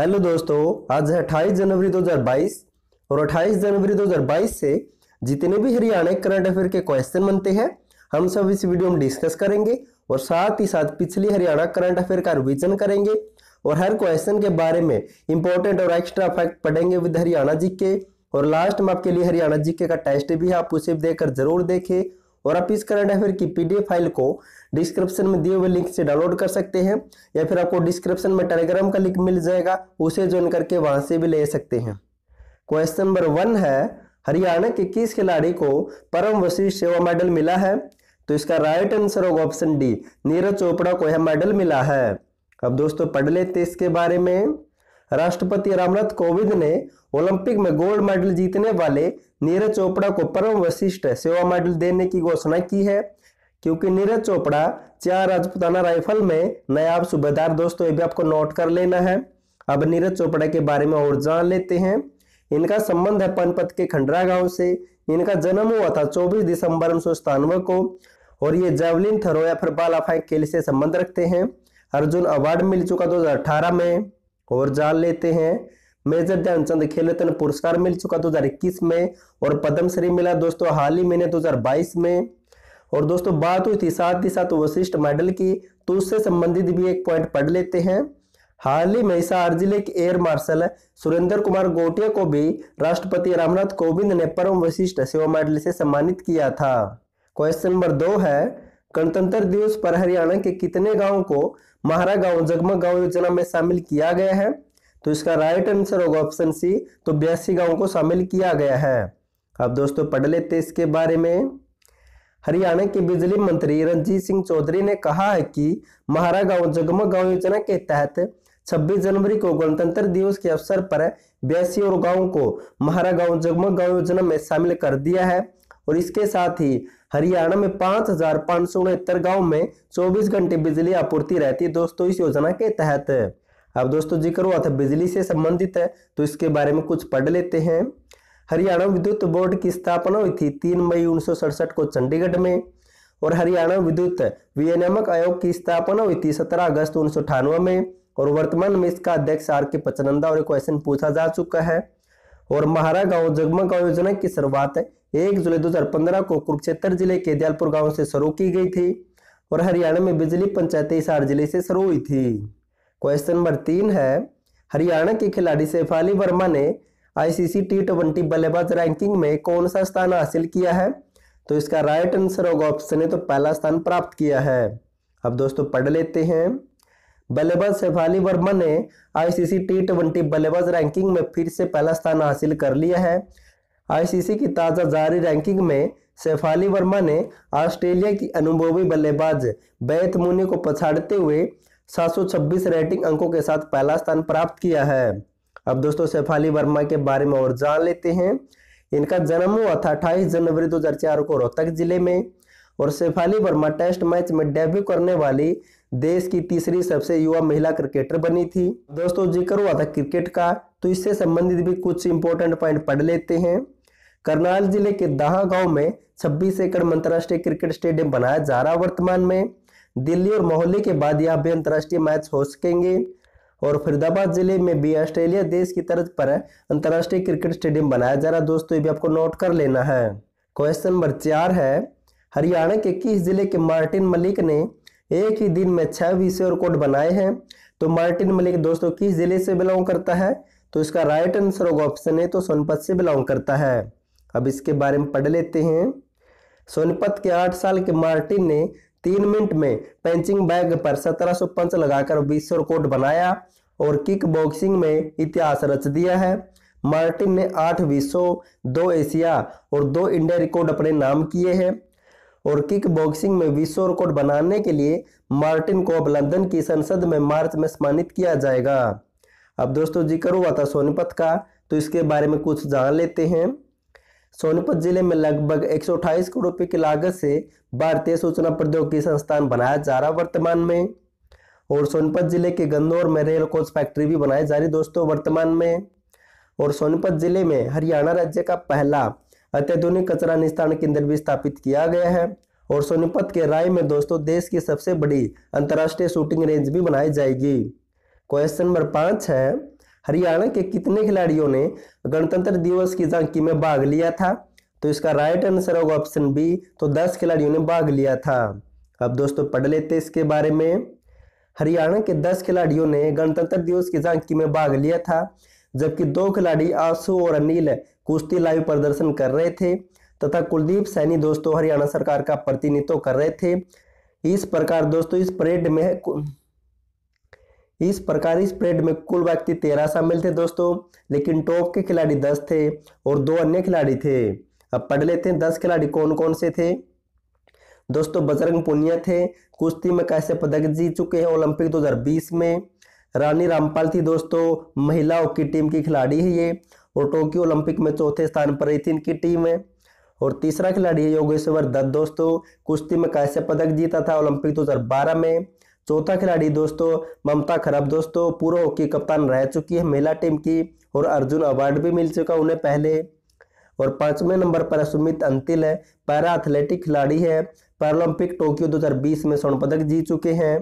hello दोस्तों आज है अट्ठाईस जनवरी 2022 और 28 जनवरी 2022 से जितने भी हरियाणा करंट अफेयर के क्वेश्चन बनते हैं हम सब इस वीडियो में डिस्कस करेंगे और साथ ही साथ पिछली हरियाणा करंट अफेयर का रिविजन करेंगे और हर क्वेश्चन के बारे में इंपॉर्टेंट और एक्स्ट्रा फैक्ट पढ़ेंगे विद हरियाणा जी और लास्ट में आपके लिए हरियाणा जी का टेस्ट भी आप उसे देखकर जरूर देखें और आप इस करंट अफेयर की पीडीएफ फाइल को डिस्क्रिप्शन में दिए हुए लिंक से डाउनलोड कर सकते हैं या फिर आपको डिस्क्रिप्शन में टेलीग्राम का लिंक मिल जाएगा उसे ज्वाइन करके वहां से भी ले सकते हैं क्वेश्चन नंबर वन है हरियाणा के किस खिलाड़ी को परम वशिष्ठ सेवा मेडल मिला है तो इसका राइट आंसर होगा ऑप्शन डी नीरज चोपड़ा को यह मेडल मिला है अब दोस्तों पढ़ लेते इसके बारे में राष्ट्रपति रामनाथ कोविंद ने ओलंपिक में गोल्ड मेडल जीतने वाले नीरज चोपड़ा को परम वशिष्ट सेवा मेडल देने की घोषणा की है क्योंकि नीरज चोपड़ा चार राजपुताना राइफल में नायाब सूबेदार दोस्तों ये भी आपको नोट कर लेना है अब नीरज चोपड़ा के बारे में और जान लेते हैं इनका संबंध है पनपत के खंडरा गांव से इनका जन्म हुआ था 24 दिसंबर उन्नीस को और ये जेवलिन थरो या फिर बाल अफाई खेल से संबंध रखते हैं अर्जुन अवार्ड मिल चुका 2018 में और जान लेते हैं मेजर ध्यानचंद खेल रत्न पुरस्कार मिल चुका 2021 में और पद्मश्री मिला दोस्तों हाल ही में 2022 में और दोस्तों बात हुई थी साथ ही साथ वशिष्ठ मेडल की तो उससे संबंधित भी एक पॉइंट पढ़ लेते हैं हाल ही में हिसार जिले के एयर मार्शल सुरेंद्र कुमार गोटिया को भी राष्ट्रपति रामनाथ कोविंद ने परम वशिष्ठ सेवा मेडल से सम्मानित किया था क्वेश्चन नंबर दो है गणतंत्र दिवस पर हरियाणा के कितने गाँव को महारा गांव जगमग गांव योजना में शामिल किया गया है तो इसका राइट आंसर होगा ऑप्शन सी तो बयासी गांव को शामिल किया गया है अब दोस्तों पढ़ लेते इसके बारे में हरियाणा के बिजली मंत्री रंजीत सिंह चौधरी ने कहा है कि महारा गांव जगमग गाँव योजना के तहत 26 जनवरी को गणतंत्र दिवस के अवसर पर बयासी और गाँव को महारा गाँव जगमग गाँव योजना में शामिल कर दिया है और इसके साथ ही हरियाणा में पांच हजार पांच सौ उनहत्तर गाँव में चौबीस घंटे बिजली आपूर्ति रहती है दोस्तों इस योजना के तहत अब दोस्तों जिक्र हुआ था बिजली से संबंधित है तो इसके बारे में कुछ पढ़ लेते हैं हरियाणा विद्युत बोर्ड की स्थापना हुई थी तीन मई उन्नीस को चंडीगढ़ में और हरियाणा विद्युत विनियामक आयोग की स्थापना हुई थी सत्रह अगस्त उन्नीस में और वर्तमान में इसका अध्यक्ष आर के पचनंदा और क्वेश्चन पूछा जा चुका है और महारा गांव जगमा गांव योजना की शुरुआत एक जुलाई 2015 को कुरुक्षेत्र जिले के दयालपुर गांव से शुरू की गई थी और हरियाणा में बिजली पंचायत हिसार जिले से शुरू हुई थी क्वेश्चन नंबर तीन है हरियाणा के खिलाड़ी शेफाली वर्मा ने आईसीसी टी ट्वेंटी बल्लेबाज रैंकिंग में कौन सा स्थान हासिल किया है तो इसका राइट आंसर होगा ऑप्शन ने तो पहला स्थान प्राप्त किया है अब दोस्तों पढ़ लेते हैं बल्लेबाज शेफाली वर्मा ने आईसीसी टी ट्वेंटी बल्लेबाज रैंकिंग में फिर से पहला स्थान हासिल कर लिया है आईसीसी की ताज़ा जारी रैंकिंग में शेफाली वर्मा ने ऑस्ट्रेलिया की अनुभवी बल्लेबाज बैत मुनि को पछाड़ते हुए 726 रेटिंग अंकों के साथ पहला स्थान प्राप्त किया है अब दोस्तों शेफाली वर्मा के बारे में और जान लेते हैं इनका जन्म हुआ था अट्ठाईस जनवरी दो को रोहतक जिले में और शेफाली वर्मा टेस्ट मैच में डेब्यू करने वाली देश की तीसरी सबसे युवा महिला क्रिकेटर बनी थी दोस्तों जिक्र हुआ था क्रिकेट का तो इससे संबंधित भी कुछ इंपॉर्टेंट पॉइंट पढ़ लेते हैं करनाल जिले के दहा गांव में 26 एकड़ में अंतर्राष्ट्रीय क्रिकेट स्टेडियम बनाया जा रहा वर्तमान में दिल्ली और मोहल्ले के बाद यहाँ भी अंतर्राष्ट्रीय मैच हो सकेंगे और फरीदाबाद जिले में भी ऑस्ट्रेलिया देश की तरफ पर अंतर्राष्ट्रीय क्रिकेट स्टेडियम बनाया जा रहा दोस्तों ये भी आपको नोट कर लेना है क्वेश्चन नंबर चार है हरियाणा के किस जिले के मार्टिन मलिक ने एक ही दिन में छह विषय और कोड बनाए हैं तो मार्टिन मलिक दोस्तों किस जिले से बिलोंग करता है तो इसका राइट आंसर होगा ऑप्शन है तो सोनपत से बिलोंग करता है अब इसके बारे में पढ़ लेते हैं सोनीपत के आठ साल के मार्टिन ने तीन मिनट में पंचिंग बैग पर सत्रह सौ पंच लगाकर विश्व रिकॉर्ड बनाया और किक बॉक्सिंग में इतिहास रच दिया है मार्टिन ने आठ विश्व दो एशिया और दो इंडिया रिकॉर्ड अपने नाम किए हैं और किक बॉक्सिंग में विश्व रिकॉर्ड बनाने के लिए मार्टिन को अब लंदन की संसद में मार्च में सम्मानित किया जाएगा अब दोस्तों जिक्र हुआ था सोनीपत का तो इसके बारे में कुछ जान लेते हैं सोनीपत जिले में लगभग एक करोड़ रुपये की लागत से भारतीय सूचना प्रौद्योगिकी संस्थान बनाया जा रहा वर्तमान में और सोनीपत जिले के गंदौर में रेल कोच फैक्ट्री भी बनाई जा रही दोस्तों वर्तमान में और सोनीपत जिले में हरियाणा राज्य का पहला अत्याधुनिक कचरा निस्तारण केंद्र भी स्थापित किया गया है और सोनीपत के राय में दोस्तों देश की सबसे बड़ी अंतर्राष्ट्रीय शूटिंग रेंज भी बनाई जाएगी क्वेश्चन नंबर पाँच है हरियाणा के कितने खिलाड़ियों ने गणतंत्र दिवस की झांकी में भाग लिया था तो इसका राइट आंसर होगा ऑप्शन बी तो दस खिलाड़ियों ने भाग लिया था अब दोस्तों पढ़ लेते इसके बारे में हरियाणा के दस खिलाड़ियों ने गणतंत्र दिवस की झांकी में भाग लिया था जबकि दो खिलाड़ी आंसू और अनिल कुश्ती लाइव प्रदर्शन कर रहे थे तथा कुलदीप सैनी दोस्तों हरियाणा सरकार का प्रतिनिधित्व कर रहे थे इस प्रकार दोस्तों इस परेड में इस प्रकार इस परेड में कुल व्यक्ति तेरह शामिल थे दोस्तों लेकिन टॉप के खिलाड़ी दस थे और दो अन्य खिलाड़ी थे अब पढ़ लेते हैं दस खिलाड़ी कौन कौन से थे दोस्तों बजरंग पुनिया थे कुश्ती में कैसे पदक जीत चुके हैं ओलंपिक 2020 में रानी रामपाल थी दोस्तों महिलाओं की टीम की खिलाड़ी है ये और टोक्यो ओलंपिक में चौथे स्थान पर रही थी इनकी टीम है और तीसरा खिलाड़ी है योगेश्वर दत्त दोस्तों कुश्ती में कैसे पदक जीता था ओलंपिक 2012 में चौथा खिलाड़ी दोस्तों ममता खराब दोस्तों पूर्व हॉकी कप्तान रह चुकी है महिला टीम की और अर्जुन अवार्ड भी मिल चुका उन्हें पहले और पांचवें नंबर पर सुमित अंतिल है पैरा एथलेटिक खिलाड़ी है पैरालंपिक टोक्यो 2020 में स्वर्ण पदक जीत चुके हैं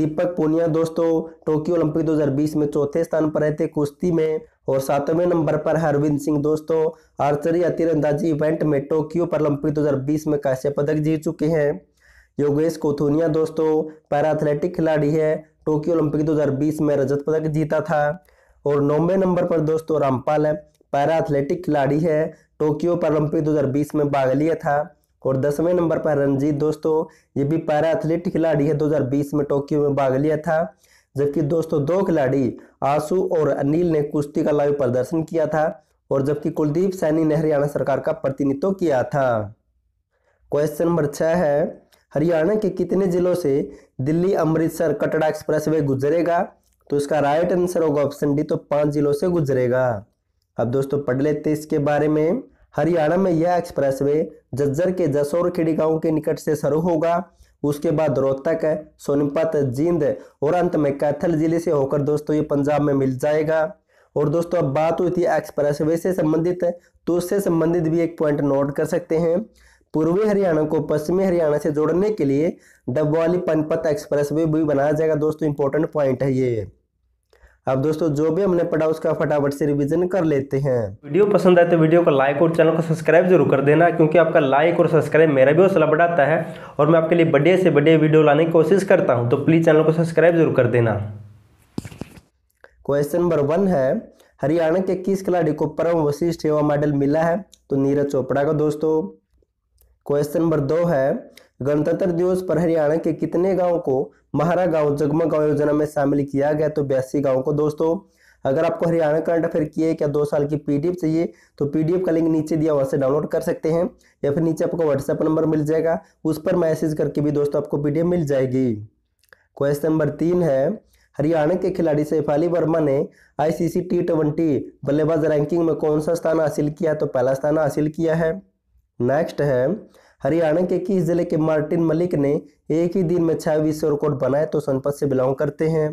दीपक पुनिया दोस्तों टोक्यो ओलंपिक 2020 में चौथे स्थान पर रहते कुश्ती में और सातवें नंबर पर हरविंद सिंह दोस्तों आर्चरी तीरंदाजी इवेंट में टोक्यो ओलंपिक 2020 में कांस्य पदक जीत चुके हैं योगेश कोथुनिया दोस्तों पैरा एथलेटिक खिलाड़ी है टोक्यो ओलंपिक 2020 में रजत पदक जीता था और नौवे नंबर पर दोस्तों रामपाल है पैरा एथलेटिक खिलाड़ी है टोक्यो पैरोलंपिक 2020 में भाग लिया था और दसवें नंबर पर रंजीत दोस्तों ये भी पैरा एथलीट खिलाड़ी है 2020 में टोक्यो में भाग लिया था जबकि दोस्तों दो खिलाड़ी आंसू और अनिल ने कुश्ती का लाइव प्रदर्शन किया था और जबकि कुलदीप सैनी ने हरियाणा सरकार का प्रतिनिधित्व किया था क्वेश्चन नंबर छः है हरियाणा के कितने जिलों से दिल्ली अमृतसर कटड़ा एक्सप्रेस वे गुजरेगा तो इसका राइट आंसर होगा ऑप्शन डी तो पांच जिलों से गुजरेगा अब दोस्तों पढ़ लेते इसके बारे में हरियाणा में यह एक्सप्रेस वे जज्जर के जसोर खिड़ी गांव के निकट से शुरू होगा उसके बाद रोहतक सोनीपत जींद और अंत में कैथल जिले से होकर दोस्तों ये पंजाब में मिल जाएगा और दोस्तों अब बात हुई थी एक्सप्रेस वे से संबंधित तो उससे संबंधित भी एक पॉइंट नोट कर सकते हैं पूर्वी हरियाणा को पश्चिमी हरियाणा से जोड़ने के लिए डबवाली पनपत एक्सप्रेस वे भी बनाया जाएगा दोस्तों इंपॉर्टेंट पॉइंट है ये अब दोस्तों जो भी हमने पढ़ा उसका फटाफट से रिवीजन कर लेते हैं वीडियो पसंद आए तो वीडियो को लाइक और चैनल को सब्सक्राइब जरूर कर देना क्योंकि आपका लाइक और सब्सक्राइब मेरा भी हौसला बढ़ाता है और मैं आपके लिए बढ़िया से बढ़िया वीडियो लाने की कोशिश करता हूँ तो प्लीज़ चैनल को सब्सक्राइब जरूर कर देना क्वेश्चन नंबर वन है हरियाणा के किस खिलाड़ी को परम वशिष्ठ सेवा मेडल मिला है तो नीरज चोपड़ा का दोस्तों क्वेश्चन नंबर दो है गणतंत्र दिवस पर हरियाणा के कितने गांव को महारा गांव जगमा गांव योजना में शामिल किया गया तो बयासी गांव को दोस्तों अगर आपको हरियाणा करंट अफेयर किए क्या दो साल की पीडीएफ चाहिए तो पीडीएफ का लिंक नीचे दिया वहाँ से डाउनलोड कर सकते हैं या फिर नीचे आपको व्हाट्सएप नंबर मिल जाएगा उस पर मैसेज करके भी दोस्तों आपको पीडीएफ मिल जाएगी क्वेश्चन नंबर तीन है हरियाणा के खिलाड़ी सैफ वर्मा ने आईसीसी टी ट्वेंटी बल्लेबाज रैंकिंग में कौन सा स्थान हासिल किया तो पहला स्थान हासिल किया है नेक्स्ट है हरियाणा के किस जिले के मार्टिन मलिक ने एक ही दिन में छह विश्व रिकॉर्ड बनाए तो सोनपत से बिलोंग करते हैं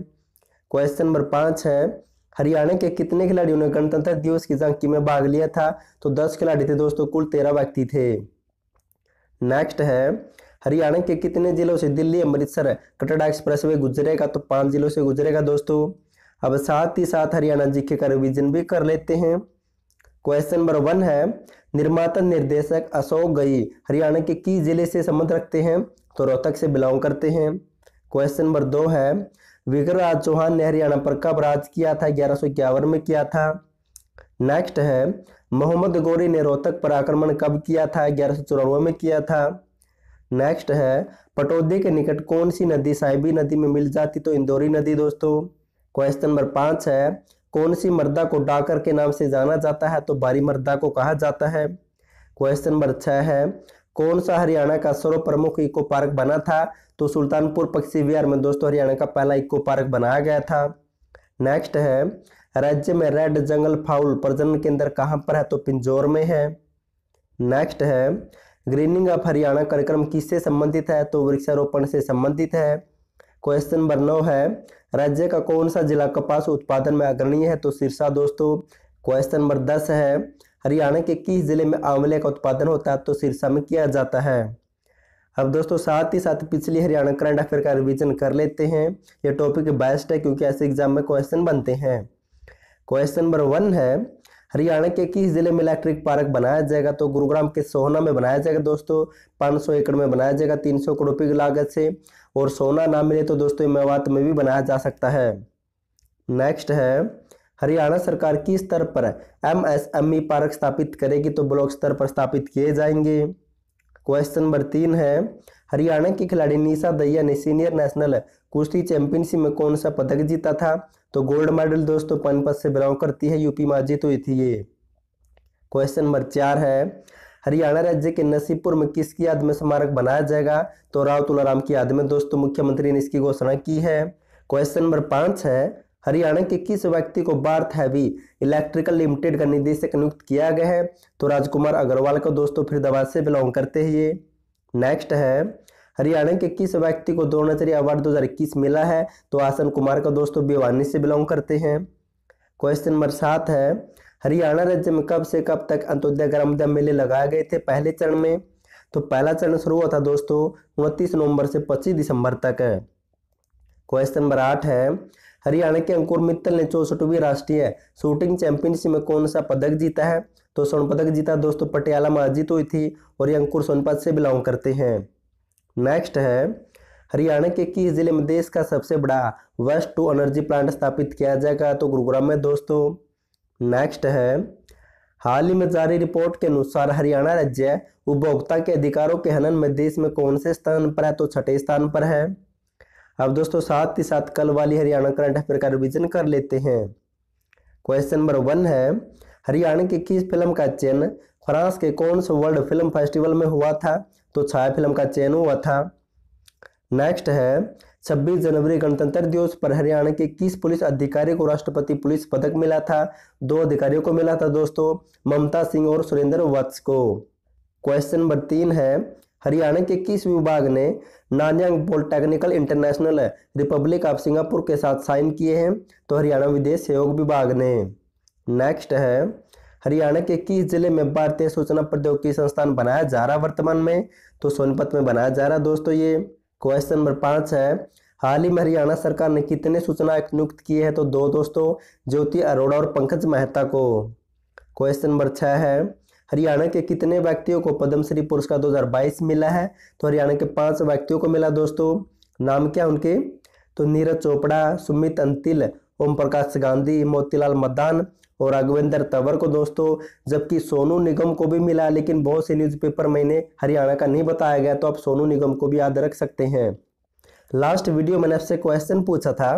क्वेश्चन नंबर पाँच है हरियाणा के कितने खिलाड़ियों ने गणतंत्र दिवस की झांकी में भाग लिया था तो दस खिलाड़ी थे दोस्तों कुल तेरह व्यक्ति थे नेक्स्ट है हरियाणा के कितने जिलों से दिल्ली अमृतसर कटरा एक्सप्रेस वे गुजरेगा तो पांच जिलों से गुजरेगा दोस्तों अब साथ ही साथ हरियाणा जी के का रिविजन भी कर लेते हैं क्वेश्चन नंबर वन है निर्माता निर्देशक अशोक गई हरियाणा के किस जिले से संबंध रखते हैं तो रोहतक से बिलोंग करते हैं क्वेश्चन नंबर दो है विग्रहराज चौहान ने हरियाणा पर कब राज किया था ग्यारह में किया था नेक्स्ट है मोहम्मद गौरी ने रोहतक पर आक्रमण कब किया था ग्यारह में किया था नेक्स्ट है पटौदे के निकट कौन सी नदी साहिबी नदी में मिल जाती तो इंदौरी नदी दोस्तों क्वेश्चन नंबर पाँच है कौन सी मर्दा को डाकर के नाम से जाना जाता है तो बारी मर्दा को कहा जाता है क्वेश्चन नंबर छः है कौन सा हरियाणा का सर्व प्रमुख इको पार्क बना था तो सुल्तानपुर पक्षी विहार में दोस्तों हरियाणा का पहला इको पार्क बनाया गया था नेक्स्ट है राज्य में रेड जंगल फाउल प्रजनन केंद्र कहाँ पर है तो पिंजौर में है नेक्स्ट है ग्रीनिंग ऑफ हरियाणा कार्यक्रम किससे संबंधित है तो वृक्षारोपण से संबंधित है क्वेश्चन नंबर नौ है राज्य का कौन सा जिला कपास उत्पादन में अग्रणी है तो सिरसा दोस्तों क्वेश्चन नंबर दस है हरियाणा के किस जिले में आंवले का उत्पादन होता है तो सिरसा में किया जाता है अब दोस्तों साथ ही साथ पिछली हरियाणा करंट अफेयर का रिवीजन कर लेते हैं ये टॉपिक बेस्ट है क्योंकि ऐसे एग्जाम में क्वेश्चन बनते हैं क्वेश्चन नंबर वन है हरियाणा के किस जिले में इलेक्ट्रिक पार्क बनाया जाएगा तो गुरुग्राम के सोहना में बनाया जाएगा दोस्तों 500 एकड़ में बनाया जाएगा 300 करोड़ रुपये की लागत से और सोना ना मिले तो दोस्तों मेवात में भी बनाया जा सकता है नेक्स्ट है हरियाणा सरकार किस स्तर पर एमएसएमई पार्क स्थापित करेगी तो ब्लॉक स्तर पर स्थापित किए जाएंगे क्वेश्चन नंबर तीन है हरियाणा की खिलाड़ी निशा दैया ने सीनियर नेशनल कुश्ती चैंपियनशिप में कौन सा पदक जीता था तो गोल्ड मेडल दोस्तों पनपत से बिलोंग करती है यूपी माजी तो थी ये क्वेश्चन नंबर चार है हरियाणा राज्य के नसीबपुर में किसकी याद में स्मारक बनाया जाएगा तो राव तुलाराम की याद में दोस्तों मुख्यमंत्री ने इसकी घोषणा की है क्वेश्चन नंबर पांच है हरियाणा के किस व्यक्ति को बार्थ हैवी इलेक्ट्रिकल लिमिटेड का निदेशक नियुक्त किया गया है तो राजकुमार अग्रवाल को दोस्तों फिर दवा से बिलोंग करते हैं ये नेक्स्ट है हरियाणा के किस व्यक्ति को द्रोणाचार्य अवार्ड 2021 मिला है तो आसन कुमार का दोस्तों भिवानी से बिलोंग करते हैं क्वेश्चन नंबर सात है हरियाणा राज्य में कब से कब तक अंत्योदय ग्रामोदय मेले लगाए गए थे पहले चरण में तो पहला चरण शुरू हुआ था दोस्तों उनतीस नवंबर से पच्चीस दिसंबर तक है क्वेश्चन नंबर आठ है हरियाणा के अंकुर मित्तल ने चौसठवीं राष्ट्रीय शूटिंग चैंपियनशिप में कौन सा पदक जीता है तो स्वर्ण पदक जीता दोस्तों पटियाला में अर्जित हुई थी और ये अंकुर सोनपत से बिलोंग करते हैं नेक्स्ट है हरियाणा के किस जिले में देश का सबसे बड़ा वेस्ट टू एनर्जी प्लांट स्थापित किया जाएगा तो गुरुग्राम में दोस्तों नेक्स्ट है हाल ही में जारी रिपोर्ट के अनुसार हरियाणा राज्य उपभोक्ता के अधिकारों के हनन में देश में कौन से स्थान पर है तो छठे स्थान पर है अब दोस्तों साथ ही साथ कल वाली हरियाणा करंट अफेयर का रिविजन कर लेते हैं क्वेश्चन नंबर वन है हरियाणा की किस फिल्म का चयन फ्रांस के कौन से वर्ल्ड फिल्म फेस्टिवल में हुआ था तो छाया फिल्म का चयन हुआ था नेक्स्ट है 26 जनवरी गणतंत्र दिवस पर हरियाणा के किस पुलिस अधिकारी को राष्ट्रपति पुलिस पदक मिला था दो अधिकारियों को मिला था दोस्तों ममता सिंह और सुरेंद्र वत्स को क्वेश्चन नंबर तीन है हरियाणा के किस विभाग ने Nanyang polytechnical international republic of Singapore के साथ साइन किए हैं तो हरियाणा विदेश सहयोग विभाग ने नेक्स्ट है हरियाणा के किस जिले में भारतीय सूचना प्रौद्योगिकी संस्थान बनाया जा रहा वर्तमान में तो सोनीपत में बनाया जा रहा दोस्तों ये क्वेश्चन नंबर पाँच है हाल ही में हरियाणा सरकार ने कितने सूचना आयुक्त नियुक्त किए हैं तो दो दोस्तों ज्योति अरोड़ा और पंकज मेहता को क्वेश्चन नंबर छः है हरियाणा के कितने व्यक्तियों को पद्मश्री पुरस्कार 2022 मिला है तो हरियाणा के पांच व्यक्तियों को मिला दोस्तों नाम क्या उनके तो नीरज चोपड़ा सुमित अंतिल ओम प्रकाश गांधी मोतीलाल मदान और राघवेंद्र तंवर को दोस्तों जबकि सोनू निगम को भी मिला लेकिन बहुत से न्यूज़पेपर मैंने हरियाणा का नहीं बताया गया तो आप सोनू निगम को भी याद रख सकते हैं लास्ट वीडियो मैंने आपसे क्वेश्चन पूछा था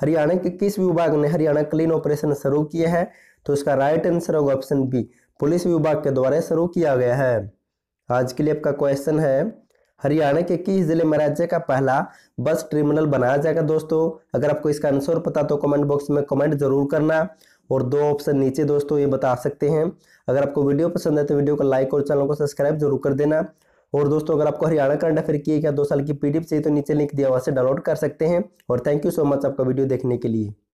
हरियाणा के किस विभाग ने हरियाणा क्लीन ऑपरेशन शुरू किया है तो इसका राइट आंसर होगा ऑप्शन बी पुलिस विभाग के द्वारा शुरू किया गया है आज के लिए आपका क्वेश्चन है हरियाणा के किस जिले में राज्य का पहला बस टर्मिनल बनाया जाएगा दोस्तों अगर आपको इसका आंसर पता तो कमेंट बॉक्स में कमेंट जरूर करना और दो ऑप्शन नीचे दोस्तों ये बता सकते हैं अगर आपको वीडियो पसंद है तो वीडियो को लाइक और चैनल को सब्सक्राइब जरूर कर देना और दोस्तों अगर आपको हरियाणा करंट अफेयर की क्या दो साल की पीडीएफ चाहिए तो नीचे लिंक दिया वहाँ से डाउनलोड कर सकते हैं और थैंक यू सो मच आपका वीडियो देखने के लिए